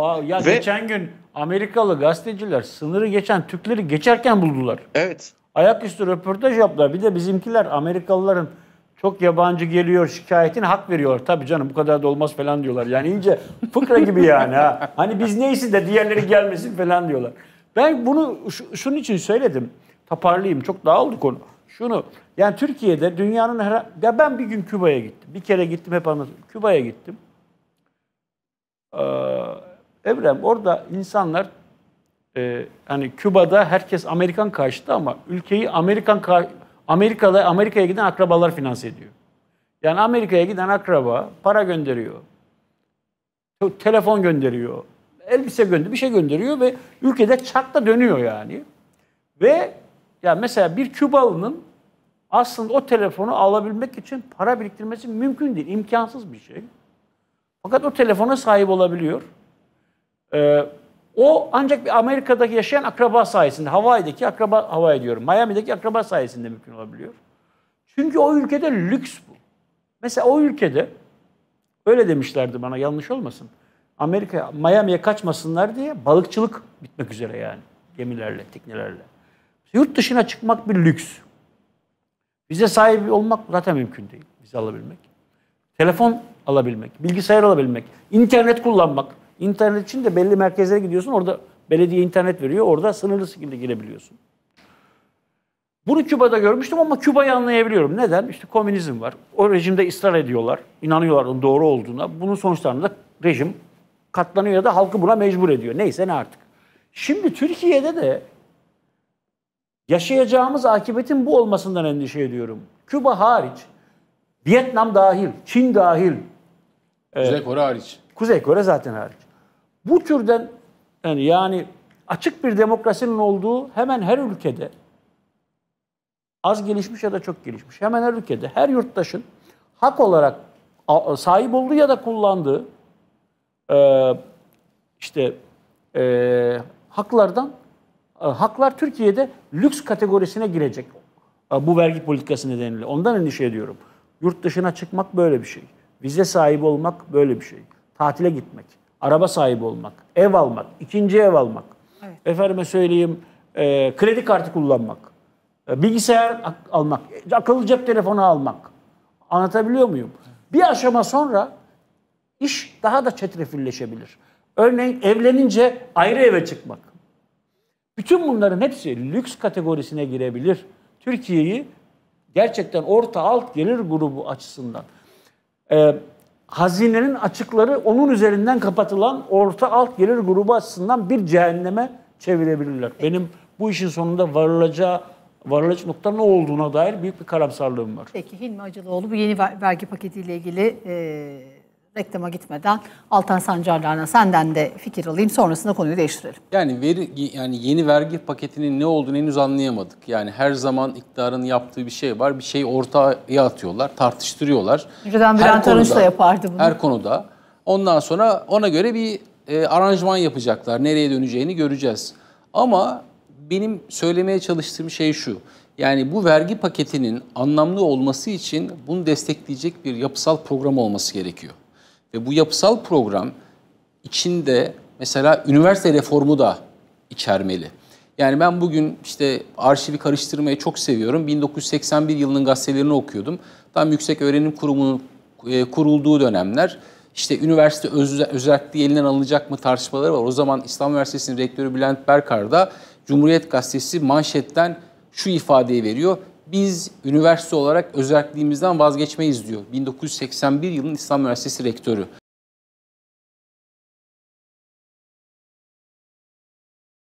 Aa, ya Ve, geçen gün Amerikalı gazeteciler sınırı geçen Türkleri geçerken buldular. Evet. Ayaküstü röportaj yaptılar. Bir de bizimkiler Amerikalıların çok yabancı geliyor şikayetini hak veriyor. Tabii canım bu kadar da olmaz falan diyorlar. Yani ince fıkra gibi yani ha. Hani biz neyse de diğerleri gelmesin falan diyorlar. Ben bunu şunun için söyledim. Taparlayayım çok dağıldı konu. Şunu yani Türkiye'de dünyanın her ya ben bir gün Küba'ya gittim. Bir kere gittim hep anlatıyorum. Küba'ya gittim. Ee, Evrem orada insanlar e, hani Küba'da herkes Amerikan karşıtı ama ülkeyi Amerikan Amerika'da Amerika'ya giden akrabalar finanse ediyor. Yani Amerika'ya giden akraba para gönderiyor. Telefon gönderiyor. Elbise gönderiyor, bir şey gönderiyor ve ülkede çakta dönüyor yani. Ve ya yani mesela bir Kübalı'nın aslında o telefonu alabilmek için para biriktirmesi mümkün değil. imkansız bir şey. Fakat o telefona sahip olabiliyor. Ee, o ancak bir Amerika'daki yaşayan akraba sayesinde, Hawaii'deki akraba, Hawaii diyorum, Miami'deki akraba sayesinde mümkün olabiliyor. Çünkü o ülkede lüks bu. Mesela o ülkede, öyle demişlerdi bana yanlış olmasın, Amerika, Miami'ye kaçmasınlar diye balıkçılık bitmek üzere yani gemilerle, teknelerle. Yurt dışına çıkmak bir lüks. Vize sahibi olmak zaten mümkün değil. Vize alabilmek. Telefon alabilmek, bilgisayar alabilmek, internet kullanmak. İnternet için de belli merkezlere gidiyorsun. Orada belediye internet veriyor. Orada sınırlı şekilde girebiliyorsun. Bunu Küba'da görmüştüm ama Küba'yı anlayabiliyorum. Neden? İşte komünizm var. O rejimde ısrar ediyorlar. İnanıyorlar onun doğru olduğuna. Bunun sonuçlarında rejim katlanıyor ya da halkı buna mecbur ediyor. Neyse ne artık. Şimdi Türkiye'de de yaşayacağımız akibetin bu olmasından endişe ediyorum. Küba hariç, Vietnam dahil, Çin dahil. E, Kuzey Kore hariç. Kuzey Kore zaten hariç. Bu türden yani, yani açık bir demokrasinin olduğu hemen her ülkede az gelişmiş ya da çok gelişmiş hemen her ülkede her yurttaşın hak olarak sahip olduğu ya da kullandığı e, işte e, haklardan e, haklar Türkiye'de lüks kategorisine girecek e, bu vergi politikası nedeniyle. Ondan endişe ediyorum. Yurt dışına çıkmak böyle bir şey. Vize sahibi olmak böyle bir şey. Tatile gitmek araba sahibi olmak, ev almak, ikinci ev almak, evet. efendime söyleyeyim e, kredi kartı kullanmak, e, bilgisayar almak, e, akıllı cep telefonu almak. Anlatabiliyor muyum? Bir aşama sonra iş daha da çetrefilleşebilir. Örneğin evlenince ayrı eve çıkmak. Bütün bunların hepsi lüks kategorisine girebilir. Türkiye'yi gerçekten orta alt gelir grubu açısından. Ee, hazinenin açıkları onun üzerinden kapatılan orta alt gelir grubu açısından bir cehenneme çevirebilirler. Benim bu işin sonunda varılacağı varılacak nokta ne olduğuna dair büyük bir karamsarlığım var. Peki Hilmi Acıloğlu bu yeni vergi paketiyle ilgili e, reklama gitmeden Altan Sancarlar'la senden de fikir alayım. Sonrasında konuyu değiştirelim. Yani veri yani yeni vergi paketinin ne olduğunu henüz anlayamadık. Yani her zaman iktidarın yaptığı bir şey var. Bir şey ortaya atıyorlar, tartıştırıyorlar. Önceden Bülent Arınç da yapardı bunu. Her konuda. Ondan sonra ona göre bir e, aranjman yapacaklar. Nereye döneceğini göreceğiz. Ama benim söylemeye çalıştığım şey şu. Yani bu vergi paketinin anlamlı olması için bunu destekleyecek bir yapısal program olması gerekiyor. Ve bu yapısal program içinde mesela üniversite reformu da içermeli. Yani ben bugün işte arşivi karıştırmayı çok seviyorum. 1981 yılının gazetelerini okuyordum. Tam Yüksek Öğrenim Kurumu'nun e, kurulduğu dönemler işte üniversite öz, özelliği elinden alınacak mı tartışmaları var. O zaman İslam Üniversitesi'nin rektörü Bülent Berkar da Cumhuriyet Gazetesi manşetten şu ifadeyi veriyor biz üniversite olarak özelliğimizden vazgeçmeyiz diyor. 1981 yılının İslam Üniversitesi Rektörü.